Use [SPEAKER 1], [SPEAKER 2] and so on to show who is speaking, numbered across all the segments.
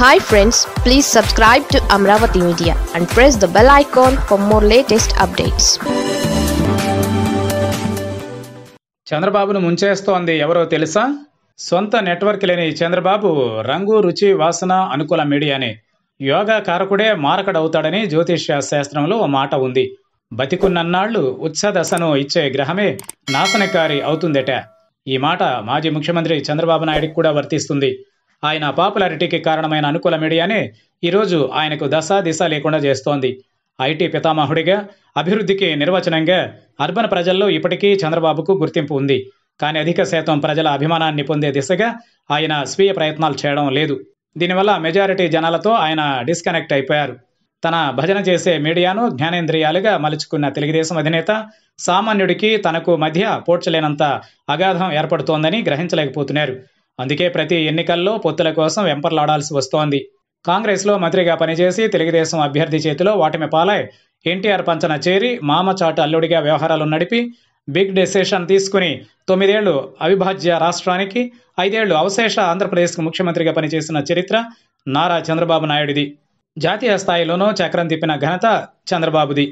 [SPEAKER 1] hi friends please subscribe to Amaravati media and press the bell icon for more latest updates చంద్రబాబును ముంచేస్తోంది ఎవరో తెలుసా సొంత నెట్వర్క్ లేని చంద్రబాబు రంగు రుచి వాసన అనుకూల మీడియానే యోగా కారకుడే మారకడవుతాడని జ్యోతిష్య శాస్త్రంలో ఓ మాట ఉంది బతికున్నన్నాళ్లు ఉత్సదశను ఇచ్చే గ్రహమే నాశనకారి అవుతుందట ఈ మాట మాజీ ముఖ్యమంత్రి చంద్రబాబు నాయుడికి కూడా వర్తిస్తుంది ఆయన పాపులారిటీకి కారణమైన అనుకూల మీడియానే ఈరోజు ఆయనకు దశ దిశ లేకుండా చేస్తోంది ఐటీ పితామహుడిగా అభివృద్ధికి నిర్వచనంగా అర్బన్ ప్రజల్లో ఇప్పటికీ చంద్రబాబుకు గుర్తింపు ఉంది కానీ అధిక శాతం ప్రజల అభిమానాన్ని పొందే దిశగా ఆయన స్వీయ ప్రయత్నాలు చేయడం లేదు దీనివల్ల మెజారిటీ జనాలతో ఆయన డిస్కనెక్ట్ అయిపోయారు తన భజన చేసే మీడియాను జ్ఞానేంద్రియాలుగా మలుచుకున్న తెలుగుదేశం అధినేత సామాన్యుడికి తనకు మధ్య పోడ్చలేనంత అగాధం ఏర్పడుతోందని గ్రహించలేకపోతున్నారు అందుకే ప్రతి ఎన్నికల్లో పొత్తుల కోసం వెంపర్లాడాల్సి వస్తోంది కాంగ్రెస్లో మంత్రిగా పనిచేసి తెలుగుదేశం అభ్యర్థి చేతిలో వాటిమి పాలై ఎన్టీఆర్ పంచన చేరి మామచాటు అల్లుడిగా వ్యవహారాలు నడిపి బిగ్ డెసిషన్ తీసుకుని తొమ్మిదేళ్లు అవిభాజ్య రాష్ట్రానికి ఐదేళ్లు అవశేష ఆంధ్రప్రదేశ్కు ముఖ్యమంత్రిగా పనిచేసిన చరిత్ర నారా చంద్రబాబు నాయుడిది జాతీయ స్థాయిలోనూ చక్రం తిప్పిన ఘనత చంద్రబాబుది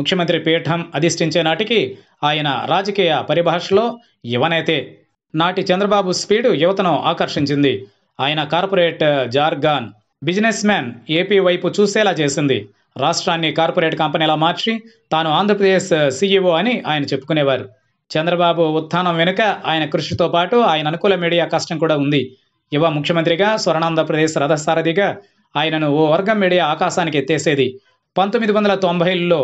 [SPEAKER 1] ముఖ్యమంత్రి పీఠం అధిష్ఠించే నాటికి ఆయన రాజకీయ పరిభాషలో యువనైతే నాటి చంద్రబాబు స్పీడు యువతను ఆకర్షించింది ఆయన corporate jargon businessman AP వైపు చూసేలా చేసింది రాష్ట్రాన్ని కార్పొరేట్ కంపెనీలా మార్చి తాను ఆంధ్రప్రదేశ్ సీఈఓ అని ఆయన చెప్పుకునేవారు చంద్రబాబు ఉత్థానం వెనుక ఆయన కృషితో పాటు ఆయన అనుకూల మీడియా కష్టం కూడా ఉంది యువ ముఖ్యమంత్రిగా స్వర్ణాంధ్రప్రదేశ్ రథసారథిగా ఆయనను ఓ వర్గం మీడియా ఆకాశానికి ఎత్తేసేది పంతొమ్మిది వందల తొంభైలో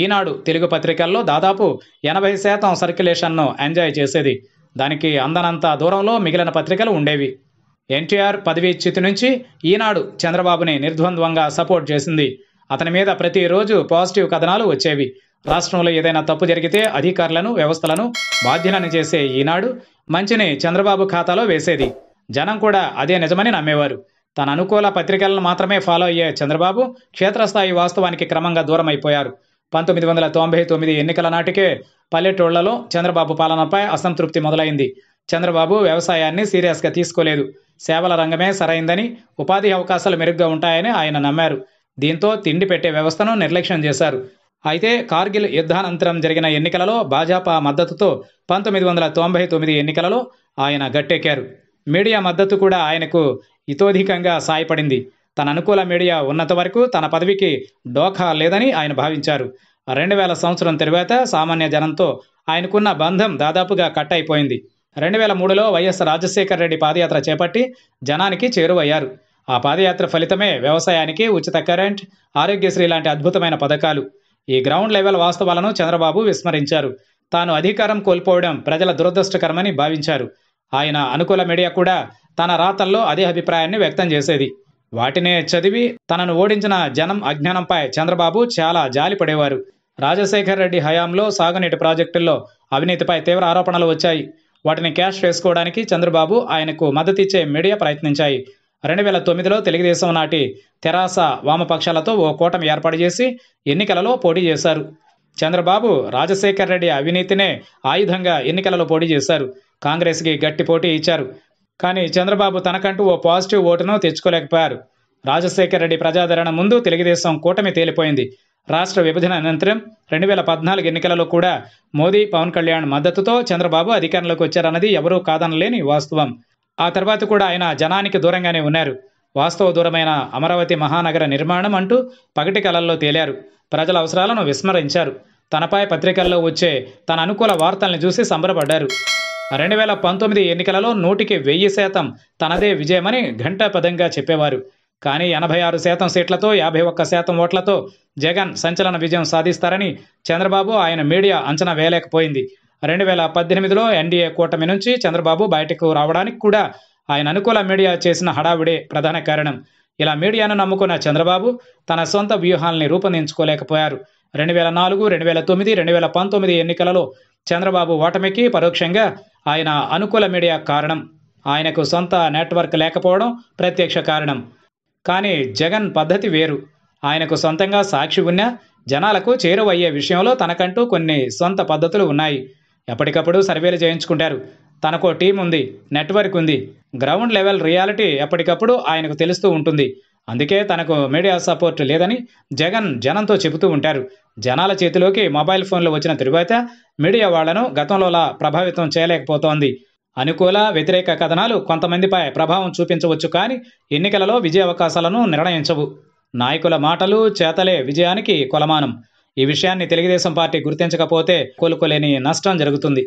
[SPEAKER 1] ఈనాడు తెలుగు పత్రికల్లో దాదాపు ఎనభై శాతం సర్క్యులేషన్ను ఎంజాయ్ చేసేది దానికి అందనంత దూరంలో మిగిలిన పత్రికలు ఉండేవి ఎన్టీఆర్ పదవి చ్యుతి నుంచి ఈనాడు చంద్రబాబుని నిర్ద్వంద్వంగా సపోర్ట్ చేసింది అతని మీద ప్రతిరోజు పాజిటివ్ కథనాలు వచ్చేవి రాష్ట్రంలో ఏదైనా తప్పు జరిగితే అధికారులను వ్యవస్థలను బాధ్యులను చేసే ఈనాడు మంచిని చంద్రబాబు ఖాతాలో వేసేది జనం కూడా అదే నిజమని నమ్మేవారు తన అనుకూల పత్రికలను మాత్రమే ఫాలో అయ్యే చంద్రబాబు క్షేత్రస్థాయి వాస్తవానికి క్రమంగా దూరమైపోయారు పంతొమ్మిది వందల తొంభై తొమ్మిది ఎన్నికల నాటికే పల్లెటూళ్లలో చంద్రబాబు పాలనపై అసంతృప్తి మొదలైంది చంద్రబాబు వ్యవసాయాన్ని సీరియస్గా తీసుకోలేదు సేవల రంగమే సరైందని ఉపాధి అవకాశాలు మెరుగ్గా ఉంటాయని ఆయన నమ్మారు దీంతో తిండి పెట్టే వ్యవస్థను నిర్లక్ష్యం చేశారు అయితే కార్గిల్ యుద్ధానంతరం జరిగిన ఎన్నికలలో భాజపా మద్దతుతో పంతొమ్మిది వందల తొంభై తొమ్మిది ఎన్నికలలో ఆయన గట్టెక్కారు మీడియా మద్దతు కూడా ఆయనకు ఇతోధికంగా సాయపడింది తన అనుకూల మీడియా ఉన్నత వరకు తన పదవికి డోఖా లేదని ఆయన భావించారు రెండు వేల సంవత్సరం తరువాత సామాన్య జనంతో ఆయనకున్న బంధం దాదాపుగా కట్ అయిపోయింది రెండు వేల మూడులో వైఎస్ రాజశేఖర రెడ్డి పాదయాత్ర చేపట్టి జనానికి చేరువయ్యారు ఆ పాదయాత్ర ఫలితమే వ్యవసాయానికి ఉచిత కరెంట్ ఆరోగ్యశ్రీ లాంటి అద్భుతమైన పథకాలు ఈ గ్రౌండ్ లెవెల్ వాస్తవాలను చంద్రబాబు విస్మరించారు తాను అధికారం కోల్పోవడం ప్రజల దురదృష్టకరమని భావించారు ఆయన అనుకూల మీడియా కూడా తన రాతల్లో అదే అభిప్రాయాన్ని వ్యక్తం చేసేది వాటినే చదివి తనను ఓడించిన జనం అజ్ఞానంపై చంద్రబాబు చాలా జాలిపడేవారు రాజశేఖర్ రెడ్డి హయాంలో సాగునీటి ప్రాజెక్టుల్లో అవినీతిపై తీవ్ర ఆరోపణలు వచ్చాయి వాటిని క్యాష్ వేసుకోవడానికి చంద్రబాబు ఆయనకు మద్దతిచ్చే మీడియా ప్రయత్నించాయి రెండు వేల తొమ్మిదిలో తెలుగుదేశం నాటి తెరాస వామపక్షాలతో ఓ కూటమి ఏర్పాటు చేసి ఎన్నికలలో పోటీ చేశారు చంద్రబాబు రాజశేఖర్ రెడ్డి అవినీతినే ఆయుధంగా ఎన్నికలలో పోటీ చేశారు కాంగ్రెస్కి గట్టి పోటీ ఇచ్చారు కానీ చంద్రబాబు తనకంటూ ఓ పాజిటివ్ ఓటును తెచ్చుకోలేకపోయారు రాజశేఖర రెడ్డి ప్రజాదరణ ముందు తెలుగుదేశం కూటమి తేలిపోయింది రాష్ట్ర విభజన అనంతరం రెండు వేల పద్నాలుగు ఎన్నికలలో కూడా మోదీ పవన్ కళ్యాణ్ మద్దతుతో చంద్రబాబు అధికారంలోకి వచ్చారన్నది ఎవరూ కాదనలేని వాస్తవం ఆ తర్వాత కూడా ఆయన జనానికి దూరంగానే ఉన్నారు వాస్తవ దూరమైన అమరావతి మహానగర నిర్మాణం అంటూ పగటి కలల్లో తేలారు ప్రజల అవసరాలను విస్మరించారు తనపై పత్రికల్లో వచ్చే తన అనుకూల వార్తల్ని చూసి సంబరపడ్డారు రెండు వేల పంతొమ్మిది ఎన్నికలలో నూటికి వెయ్యి శాతం తనదే విజయమని ఘంటాపదంగా చెప్పేవారు కానీ ఎనభై ఆరు శాతం సీట్లతో యాభై ఒక్క శాతం ఓట్లతో జగన్ సంచలన విజయం సాధిస్తారని చంద్రబాబు ఆయన మీడియా అంచనా వేయలేకపోయింది రెండు వేల పద్దెనిమిదిలో ఎన్డీఏ కూటమి నుంచి చంద్రబాబు బయటకు రావడానికి కూడా ఆయన అనుకూల మీడియా చేసిన హడావుడే ప్రధాన కారణం ఇలా మీడియాను నమ్ముకున్న చంద్రబాబు తన సొంత వ్యూహాల్ని రూపొందించుకోలేకపోయారు రెండు వేల నాలుగు రెండు వేల తొమ్మిది రెండు వేల పంతొమ్మిది ఎన్నికలలో చంద్రబాబు ఓటమికి పరోక్షంగా ఆయన అనుకూల మీడియా కారణం ఆయనకు సొంత నెట్వర్క్ లేకపోవడం ప్రత్యక్ష కారణం కానీ జగన్ పద్ధతి వేరు ఆయనకు సొంతంగా సాక్షి ఉన్నా జనాలకు చేరువయ్యే విషయంలో తనకంటూ కొన్ని సొంత పద్ధతులు ఉన్నాయి ఎప్పటికప్పుడు సర్వేలు చేయించుకుంటారు తనకో టీం ఉంది నెట్వర్క్ ఉంది గ్రౌండ్ లెవెల్ రియాలిటీ ఎప్పటికప్పుడు ఆయనకు తెలుస్తూ ఉంటుంది అందుకే తనకు మీడియా సపోర్ట్ లేదని జగన్ జనంతో చెబుతూ ఉంటారు జనాల చేతిలోకి మొబైల్ ఫోన్లు వచ్చిన తరువాత మీడియా వాళ్లను గతంలోలా ప్రభావితం చేయలేకపోతోంది అనుకూల వ్యతిరేక కథనాలు కొంతమందిపై ప్రభావం చూపించవచ్చు కానీ ఎన్నికలలో విజయ అవకాశాలను నిర్ణయించవు నాయకుల మాటలు చేతలే విజయానికి కొలమానం ఈ విషయాన్ని తెలుగుదేశం పార్టీ గుర్తించకపోతే కోలుకోలేని నష్టం జరుగుతుంది